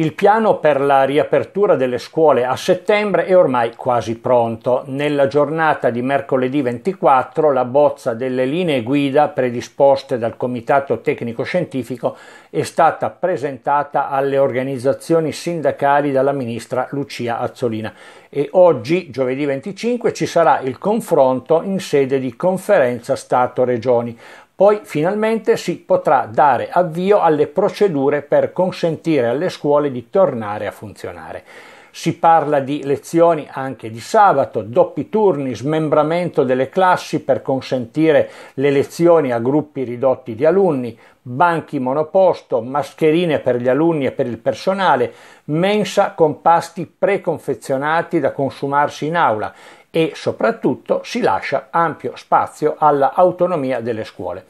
Il piano per la riapertura delle scuole a settembre è ormai quasi pronto. Nella giornata di mercoledì 24 la bozza delle linee guida predisposte dal Comitato Tecnico Scientifico è stata presentata alle organizzazioni sindacali dalla ministra Lucia Azzolina e oggi, giovedì 25, ci sarà il confronto in sede di conferenza Stato-Regioni. Poi finalmente si potrà dare avvio alle procedure per consentire alle scuole di tornare a funzionare. Si parla di lezioni anche di sabato, doppi turni, smembramento delle classi per consentire le lezioni a gruppi ridotti di alunni, banchi monoposto, mascherine per gli alunni e per il personale, mensa con pasti preconfezionati da consumarsi in aula e soprattutto si lascia ampio spazio all'autonomia delle scuole.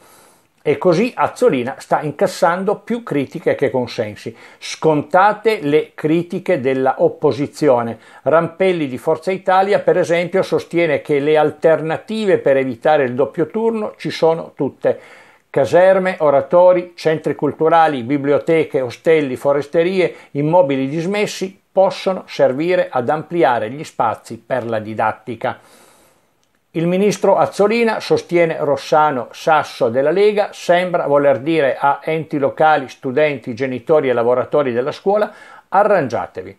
E così Azzolina sta incassando più critiche che consensi. Scontate le critiche dell'opposizione. Rampelli di Forza Italia, per esempio, sostiene che le alternative per evitare il doppio turno ci sono tutte. Caserme, oratori, centri culturali, biblioteche, ostelli, foresterie, immobili dismessi, possono servire ad ampliare gli spazi per la didattica. Il ministro Azzolina sostiene Rossano Sasso della Lega, sembra voler dire a enti locali, studenti, genitori e lavoratori della scuola arrangiatevi.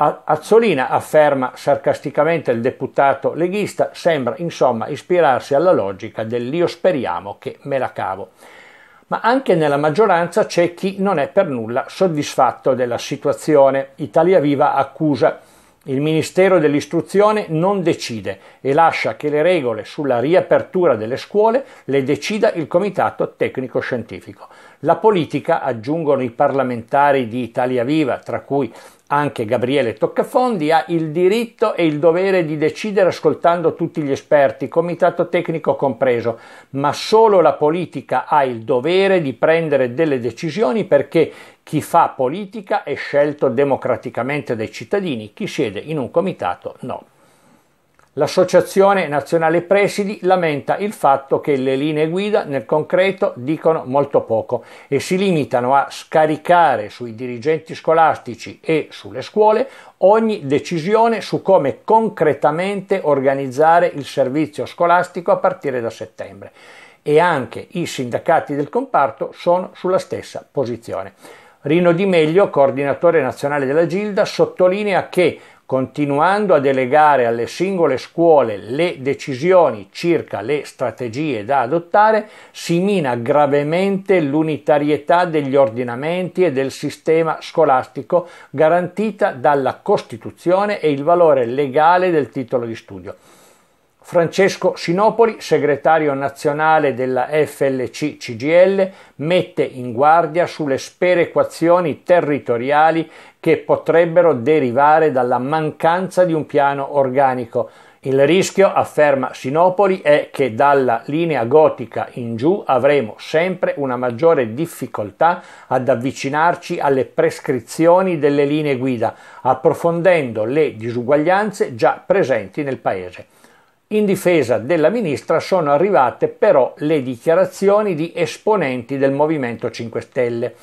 Azzolina, afferma sarcasticamente il deputato leghista, sembra insomma ispirarsi alla logica dell'io speriamo che me la cavo ma anche nella maggioranza c'è chi non è per nulla soddisfatto della situazione. Italia Viva accusa. Il Ministero dell'Istruzione non decide e lascia che le regole sulla riapertura delle scuole le decida il Comitato Tecnico Scientifico. La politica, aggiungono i parlamentari di Italia Viva, tra cui anche Gabriele Toccafondi ha il diritto e il dovere di decidere ascoltando tutti gli esperti, comitato tecnico compreso, ma solo la politica ha il dovere di prendere delle decisioni perché chi fa politica è scelto democraticamente dai cittadini, chi siede in un comitato no. L'Associazione Nazionale Presidi lamenta il fatto che le linee guida nel concreto dicono molto poco e si limitano a scaricare sui dirigenti scolastici e sulle scuole ogni decisione su come concretamente organizzare il servizio scolastico a partire da settembre. E anche i sindacati del comparto sono sulla stessa posizione. Rino Di Meglio, coordinatore nazionale della Gilda, sottolinea che continuando a delegare alle singole scuole le decisioni circa le strategie da adottare, si mina gravemente l'unitarietà degli ordinamenti e del sistema scolastico garantita dalla Costituzione e il valore legale del titolo di studio. Francesco Sinopoli, segretario nazionale della FLC CGL, mette in guardia sulle sperequazioni territoriali che potrebbero derivare dalla mancanza di un piano organico. Il rischio, afferma Sinopoli, è che dalla linea gotica in giù avremo sempre una maggiore difficoltà ad avvicinarci alle prescrizioni delle linee guida, approfondendo le disuguaglianze già presenti nel Paese. In difesa della ministra sono arrivate però le dichiarazioni di esponenti del Movimento 5 Stelle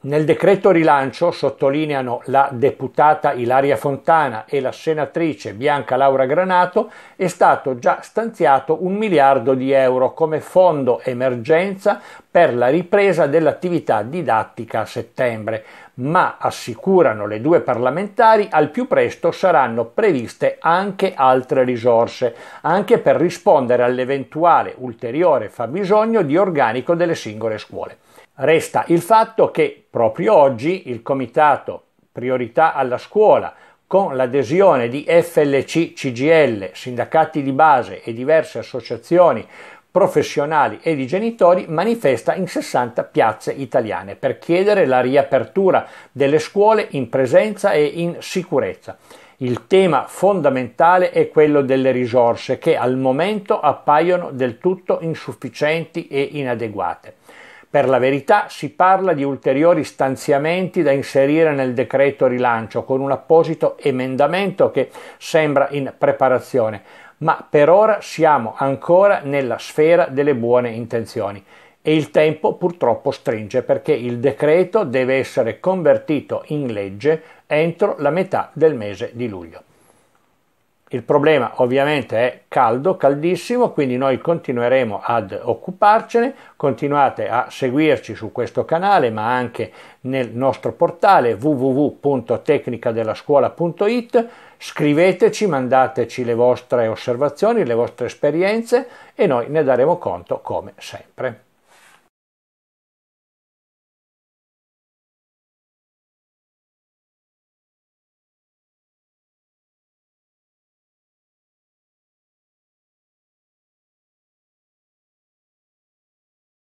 nel decreto rilancio sottolineano la deputata Ilaria Fontana e la senatrice Bianca Laura Granato è stato già stanziato un miliardo di euro come fondo emergenza per la ripresa dell'attività didattica a settembre, ma assicurano le due parlamentari al più presto saranno previste anche altre risorse, anche per rispondere all'eventuale ulteriore fabbisogno di organico delle singole scuole. Resta il fatto che proprio oggi il comitato Priorità alla scuola con l'adesione di FLC, CGL, sindacati di base e diverse associazioni professionali e di genitori manifesta in 60 piazze italiane per chiedere la riapertura delle scuole in presenza e in sicurezza. Il tema fondamentale è quello delle risorse che al momento appaiono del tutto insufficienti e inadeguate. Per la verità si parla di ulteriori stanziamenti da inserire nel decreto rilancio con un apposito emendamento che sembra in preparazione, ma per ora siamo ancora nella sfera delle buone intenzioni e il tempo purtroppo stringe perché il decreto deve essere convertito in legge entro la metà del mese di luglio. Il problema ovviamente è caldo, caldissimo, quindi noi continueremo ad occuparcene, continuate a seguirci su questo canale ma anche nel nostro portale www.tecnicadellascuola.it, scriveteci, mandateci le vostre osservazioni, le vostre esperienze e noi ne daremo conto come sempre.